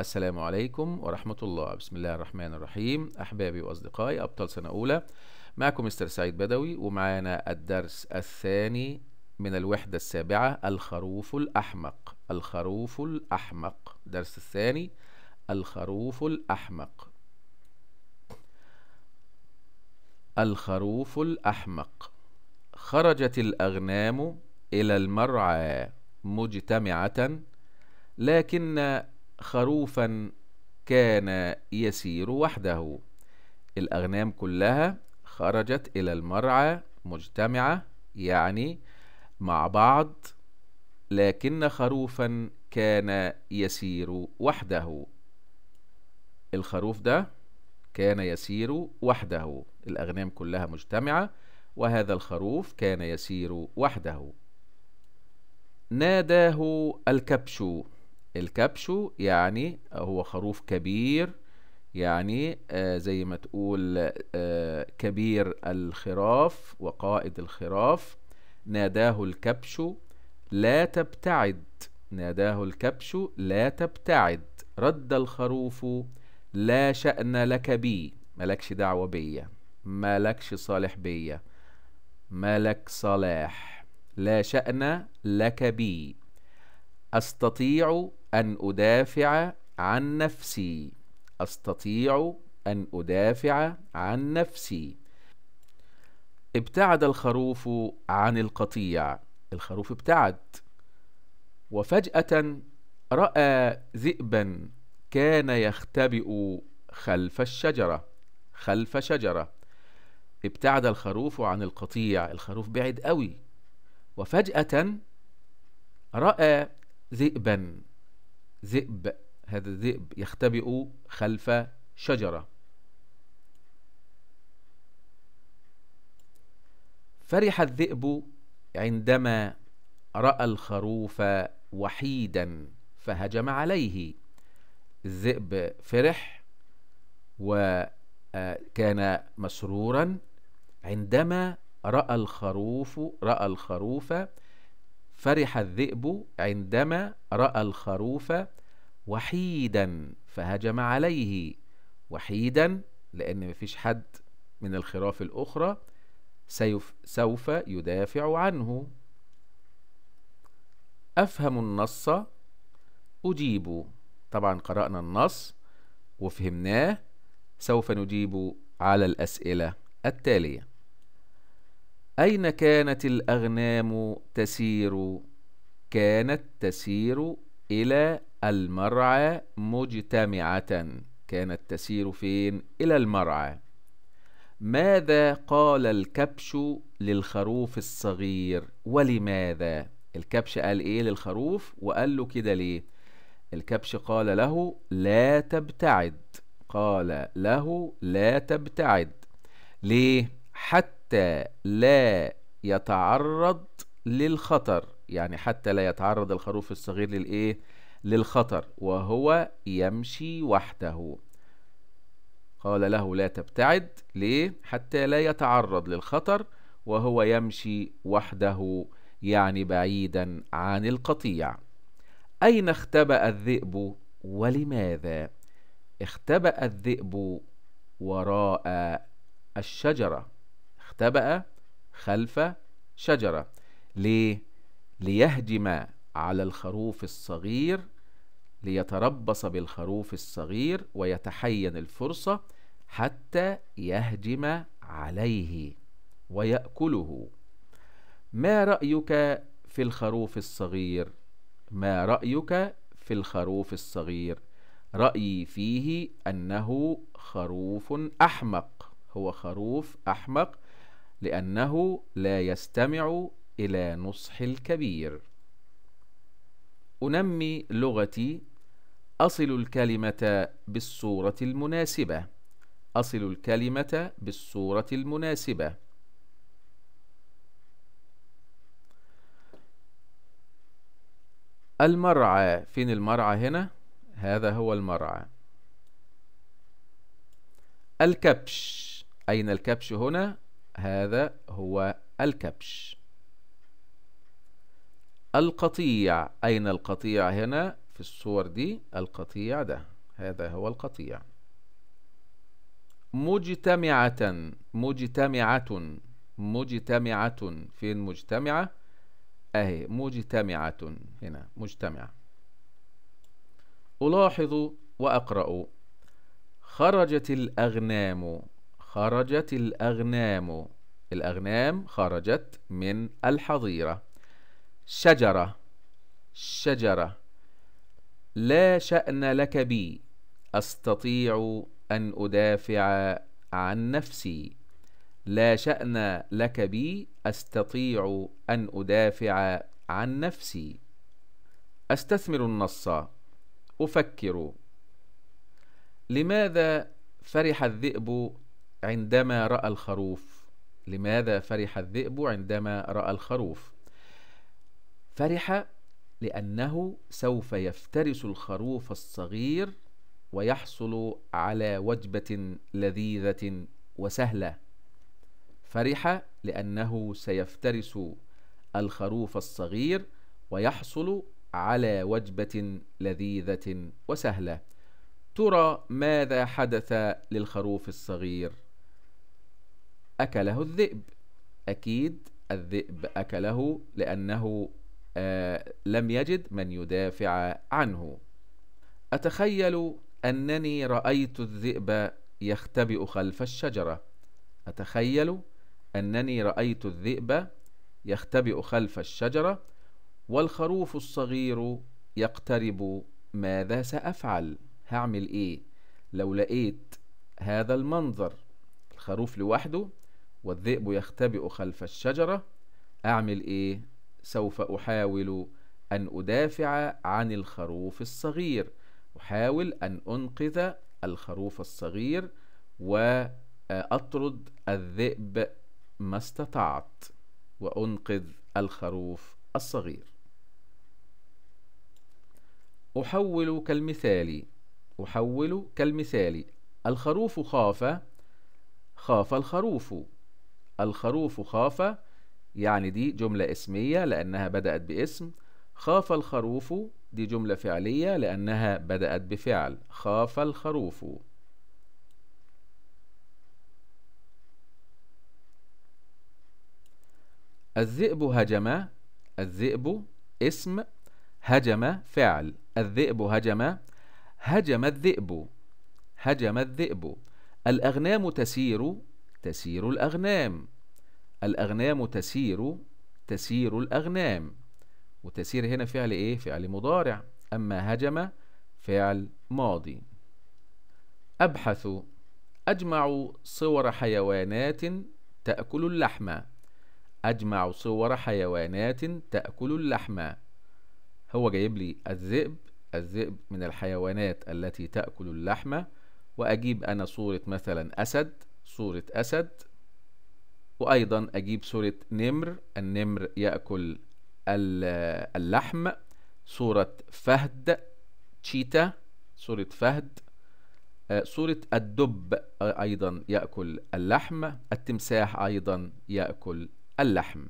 السلام عليكم ورحمة الله بسم الله الرحمن الرحيم أحبابي وأصدقائي أبطال سنة أولى معكم مستر سعيد بدوي ومعانا الدرس الثاني من الوحدة السابعة الخروف الأحمق الخروف الأحمق درس الثاني الخروف الأحمق الخروف الأحمق خرجت الأغنام إلى المرعى مجتمعة لكن خروفا كان يسير وحده الأغنام كلها خرجت إلى المرعى مجتمعة يعني مع بعض لكن خروفا كان يسير وحده الخروف ده كان يسير وحده الأغنام كلها مجتمعة وهذا الخروف كان يسير وحده ناداه الكبش الكبشو يعني هو خروف كبير يعني آه، زي ما تقول آه، كبير الخراف وقائد الخراف ناداه الكبش لا تبتعد ناداه الكبش لا تبتعد رد الخروف لا شأن لك بي ملكش دعوة بيا ملكش صالح بيا ملك صلاح لا شأن لك بي أستطيع أن أدافع عن نفسي أستطيع أن أدافع عن نفسي ابتعد الخروف عن القطيع الخروف ابتعد وفجأة رأى ذئبا كان يختبئ خلف الشجرة خلف شجرة ابتعد الخروف عن القطيع الخروف بعد قوي وفجأة رأى ذئبا ذئب هذا الذئب يختبئ خلف شجرة فرح الذئب عندما رأى الخروف وحيدا فهجم عليه الذئب فرح وكان آه، مسرورا عندما رأى الخروف رأى الخروف فرح الذئب عندما رأى الخروف وحيدا فهجم عليه وحيدا لأن مفيش حد من الخراف الأخرى سيف سوف يدافع عنه أفهم النص أجيب طبعا قرأنا النص وفهمناه سوف نجيب على الأسئلة التالية أين كانت الأغنام تسير؟ كانت تسير إلى المرعى مجتمعة كانت تسير فين؟ إلى المرعى ماذا قال الكبش للخروف الصغير ولماذا؟ الكبش قال إيه للخروف وقال له كده ليه؟ الكبش قال له لا تبتعد قال له لا تبتعد ليه؟ حتى لا يتعرض للخطر يعني حتى لا يتعرض الخروف الصغير للايه للخطر وهو يمشي وحده قال له لا تبتعد ليه حتى لا يتعرض للخطر وهو يمشي وحده يعني بعيدا عن القطيع اين اختبأ الذئب ولماذا اختبأ الذئب وراء الشجره اختبأ خلف شجرة ليه؟ ليهجم على الخروف الصغير ليتربص بالخروف الصغير ويتحين الفرصة حتى يهجم عليه ويأكله ما رأيك في الخروف الصغير؟ ما رأيك في الخروف الصغير؟ رأيي فيه أنه خروف أحمق هو خروف أحمق لأنه لا يستمع إلى نصح الكبير أنمي لغتي أصل الكلمة بالصورة المناسبة أصل الكلمة بالصورة المناسبة المرعى فين المرعى هنا هذا هو المرعى الكبش أين الكبش هنا هذا هو الكبش القطيع أين القطيع هنا في الصور دي القطيع ده هذا هو القطيع مجتمعة مجتمعة مجتمعة فين مجتمعة أهي مجتمعة هنا مجتمعة ألاحظ وأقرأ خرجت الأغنام خرجت الأغنام الأغنام خرجت من الحظيرة شجرة شجرة لا شأن لك بي أستطيع أن أدافع عن نفسي لا شأن لك بي أستطيع أن أدافع عن نفسي أستثمر النص أفكر لماذا فرح الذئب عندما رأى الخروف لماذا فرح الذئب عندما رأى الخروف فرح لأنه سوف يفترس الخروف الصغير ويحصل على وجبة لذيذة وسهلة فرح لأنه سيفترس الخروف الصغير ويحصل على وجبة لذيذة وسهلة ترى ماذا حدث للخروف الصغير أكله الذئب أكيد الذئب أكله لأنه آه لم يجد من يدافع عنه أتخيل أنني رأيت الذئب يختبئ خلف الشجرة أتخيل أنني رأيت الذئب يختبئ خلف الشجرة والخروف الصغير يقترب ماذا سأفعل هعمل إيه لو لقيت هذا المنظر الخروف لوحده والذئب يختبئ خلف الشجرة أعمل إيه؟ سوف أحاول أن أدافع عن الخروف الصغير أحاول أن أنقذ الخروف الصغير وأطرد الذئب ما استطعت وأنقذ الخروف الصغير أحول كالمثال أحول كالمثال الخروف خاف خاف الخروف الخروف خاف يعني دي جملة اسمية لأنها بدأت باسم خاف الخروف دي جملة فعلية لأنها بدأت بفعل خاف الخروف الذئب هجم الذئب اسم هجم فعل الذئب هجم هجم الذئب هجم الذئب الأغنام تسير تسير الأغنام الأغنام تسير تسير الأغنام وتسير هنا فعل إيه؟ فعل مضارع أما هجم فعل ماضي أبحث أجمع صور حيوانات تأكل اللحم أجمع صور حيوانات تأكل اللحم هو جايب لي الذئب الذئب من الحيوانات التي تأكل اللحم وأجيب أنا صورة مثلا أسد صورة أسد وأيضا أجيب صورة نمر النمر يأكل اللحم صورة فهد تشيتا صورة فهد آه، صورة الدب أيضا يأكل اللحم التمساح أيضا يأكل اللحم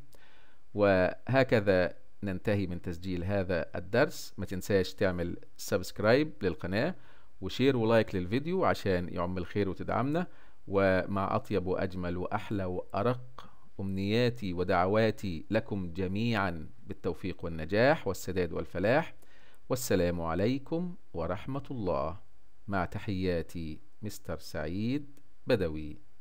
وهكذا ننتهي من تسجيل هذا الدرس ما تنساش تعمل سبسكرايب للقناة وشير ولايك للفيديو عشان يعم الخير وتدعمنا ومع أطيب وأجمل وأحلى وأرق أمنياتي ودعواتي لكم جميعا بالتوفيق والنجاح والسداد والفلاح والسلام عليكم ورحمة الله مع تحياتي مستر سعيد بدوي